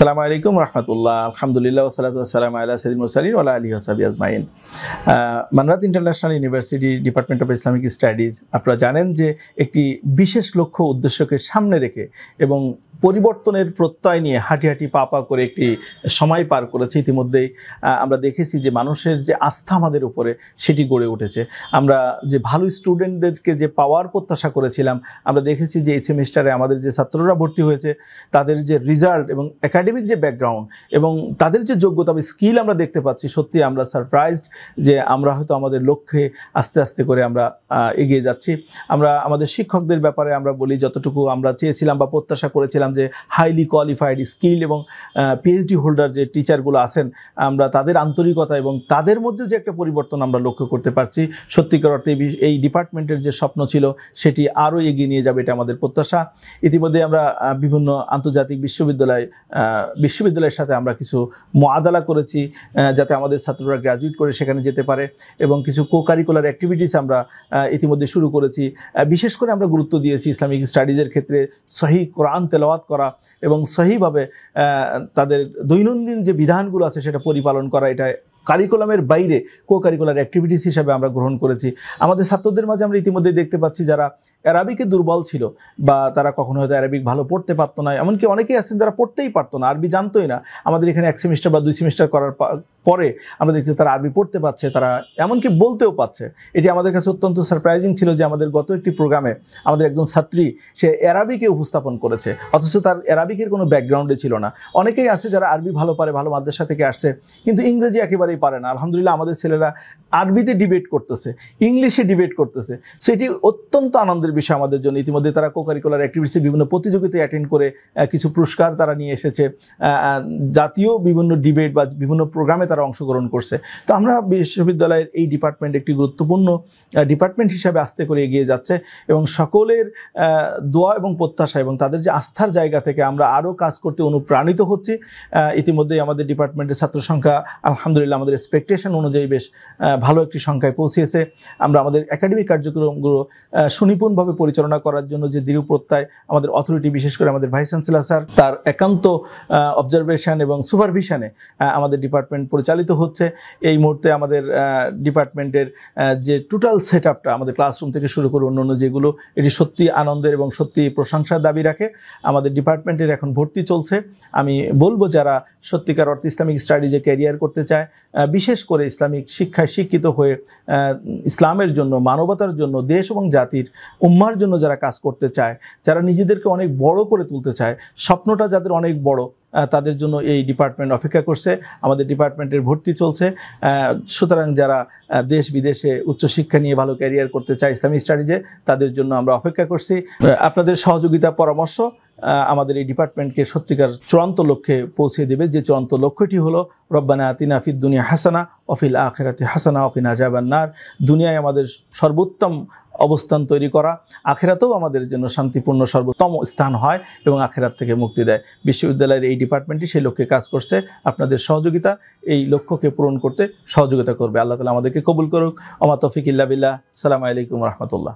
আসসালামু আলাইকুম রহমতুল্লাহ আলহামদুলিল্লাহ সালাম আল্লাহ সদিন মুসালিন ওলা আলী হাসাবি আজমাইন মানরাত international university department of Islamic studies আপনারা জানেন যে একটি বিশেষ লক্ষ্য উদ্দেশ্যকে সামনে রেখে এবং পরিবর্তনের প্রত্যয় নিয়ে হাঁটি হাঁটি পা পা করে একটি সময় পার করেছে ইতিমধ্যেই আমরা দেখেছি যে মানুষের যে আস্থা আমাদের উপরে সেটি গড়ে উঠেছে আমরা যে ভালো স্টুডেন্টদেরকে যে পাওয়ার প্রত্যাশা করেছিলাম আমরা দেখেছি যে এই সেমিস্টারে আমাদের যে ছাত্ররা ভর্তি হয়েছে তাদের যে রেজাল্ট এবং একাডেমিক অ্যাকাডেমিক যে ব্যাকগ্রাউন্ড এবং তাদের যে যোগ্যতা বা স্কিল আমরা দেখতে পাচ্ছি সত্যি আমরা সারপ্রাইজড যে আমরা হয়তো আমাদের লক্ষ্যে আস্তে আস্তে করে আমরা এগিয়ে যাচ্ছি আমরা আমাদের শিক্ষকদের ব্যাপারে আমরা বলি যতটুকু আমরা চেয়েছিলাম বা প্রত্যাশা করেছিলাম যে হাইলি কোয়ালিফাইড স্কিল এবং পিএইচডি হোল্ডার যে টিচারগুলো আছেন আমরা তাদের আন্তরিকতা এবং তাদের মধ্যে যে একটা পরিবর্তন আমরা লক্ষ্য করতে পারছি সত্যিকার অর্থে এই ডিপার্টমেন্টের যে স্বপ্ন ছিল সেটি আরও এগিয়ে নিয়ে যাবে এটা আমাদের প্রত্যাশা ইতিমধ্যে আমরা বিভিন্ন আন্তর্জাতিক বিশ্ববিদ্যালয় বিশ্ববিদ্যালয়ের সাথে আমরা কিছু মোয়াদালা করেছি যাতে আমাদের ছাত্ররা গ্র্যাজুয়েট করে সেখানে যেতে পারে এবং কিছু কো কারিকুলার অ্যাক্টিভিটিস আমরা ইতিমধ্যে শুরু করেছি বিশেষ করে আমরা গুরুত্ব দিয়েছি ইসলামিক স্টাডিজের ক্ষেত্রে সহি কোরআন তেলাওয়াত করা এবং সহিভাবে তাদের দৈনন্দিন যে বিধানগুলো আছে সেটা পরিপালন করা এটা কারিকুলামের বাইরে কো কারিকুলার অ্যাক্টিভিটিস হিসাবে আমরা গ্রহণ করেছি আমাদের ছাত্রদের মাঝে আমরা ইতিমধ্যে দেখতে পাচ্ছি যারা অ্যারাবিকে দুর্বল ছিল বা তারা কখনো হয়তো অ্যারাবিক ভালো পড়তে পারতো না এমনকি অনেকেই আছেন যারা পড়তেই পারতো না আরবি জানতোই না আমাদের এখানে এক সেমিস্টার বা দুই সেমিস্টার করার পরে আমরা দেখছি তারা আরবি পড়তে পারছে তারা এমনকি বলতেও পারছে এটি আমাদের কাছে অত্যন্ত সারপ্রাইজিং ছিল যে আমাদের গত একটি প্রোগ্রামে আমাদের একজন ছাত্রী সে অ্যারাবিকে উপস্থাপন করেছে অথচ তার অ্যারাবিকের কোনো ব্যাকগ্রাউন্ডে ছিল না অনেকেই আছে যারা আরবি ভালো পারে ভালো মাদ্রাসা থেকে আসছে কিন্তু ইংরেজি একেবারেই পারে না আলহামদুলিল্লাহ আমাদের ছেলেরা আরবিতে ডিবেট করতেছে ইংলিশে ডিবেট করতেছে সেটি অত্যন্ত আনন্দের বিষয় আমাদের জন্য ইতিমধ্যে তারা কোকারিকুলার অ্যাক্টিভিটিসে বিভিন্ন প্রতিযোগিতায় অ্যাটেন্ড করে কিছু পুরস্কার তারা নিয়ে এসেছে জাতীয় বিভিন্ন ডিবেট বা বিভিন্ন প্রোগ্রামে তারা অংশগ্রহণ করছে তো আমরা বিশ্ববিদ্যালয়ের এই ডিপার্টমেন্ট একটি গুরুত্বপূর্ণ ডিপার্টমেন্ট হিসাবে আস্তে করে এগিয়ে যাচ্ছে এবং সকলের দোয়া এবং প্রত্যাশা এবং তাদের যে আস্থার জায়গা থেকে আমরা আরও কাজ করতে অনুপ্রাণিত হচ্ছি ইতিমধ্যেই আমাদের ডিপার্টমেন্টের ছাত্র সংখ্যা আলহামদুলিল্লাহ আমাদের এক্সপেকটেশন অনুযায়ী বেশ ভালো একটি সংখ্যায় পৌঁছিয়েছে আমরা আমাদের একাডেমিক কার্যক্রমগুলো সুনিপুণভাবে পরিচালনা করার জন্য যে দৃঢ় প্রত্যয় আমাদের অথরিটি বিশেষ করে আমাদের ভাইস চ্যান্সেলার স্যার তার একান্ত অবজারভেশন এবং সুপারভিশনে আমাদের ডিপার্টমেন্ট পরিচালিত হচ্ছে এই মুহূর্তে আমাদের ডিপার্টমেন্টের যে টোটাল সেট আমাদের ক্লাসরুম থেকে শুরু করে অন্য যেগুলো এটি সত্যি আনন্দের এবং সত্যি প্রশংসার দাবি রাখে আমাদের ডিপার্টমেন্টের এখন ভর্তি চলছে আমি বলবো যারা সত্যিকার অর্থ ইসলামিক স্টাডিজে ক্যারিয়ার করতে চায় বিশেষ করে ইসলামিক শিক্ষায় শিক্ষিত হয়ে ইসলামের জন্য মানবতার জন্য দেশ এবং জাতির উম্মার জন্য যারা কাজ করতে চায় যারা নিজেদেরকে অনেক বড় করে তুলতে চায় স্বপ্নটা যাদের অনেক বড় তাদের জন্য এই ডিপার্টমেন্ট অপেক্ষা করছে আমাদের ডিপার্টমেন্টের ভর্তি চলছে সুতরাং যারা দেশ বিদেশে উচ্চশিক্ষা নিয়ে ভালো ক্যারিয়ার করতে চায় ইসলামিক স্টাডিজে তাদের জন্য আমরা অপেক্ষা করছি আপনাদের সহযোগিতা পরামর্শ আমাদের এই ডিপার্টমেন্টকে সত্যিকার চূড়ান্ত লক্ষ্যে পৌঁছে দেবে যে চূড়ান্ত লক্ষ্যটি হলো রব্বানা আতিনা ফিদ্দুনিয়া হাসানা অফিল আখেরাতে হাসানা অকিনা জাবান্নার দুনিয়ায় আমাদের সর্বোত্তম অবস্থান তৈরি করা আখেরাতেও আমাদের জন্য শান্তিপূর্ণ সর্বোত্তম স্থান হয় এবং আখেরাত থেকে মুক্তি দেয় বিশ্ববিদ্যালয়ের এই ডিপার্টমেন্টটি সেই লক্ষ্যে কাজ করছে আপনাদের সহযোগিতা এই লক্ষ্যকে পূরণ করতে সহযোগিতা করবে আল্লাহ তালা আমাদেরকে কবুল করুক অমা তফিক ইল্লা বিল্লাহ সালাম আলাইকুম রহমতুল্লাহ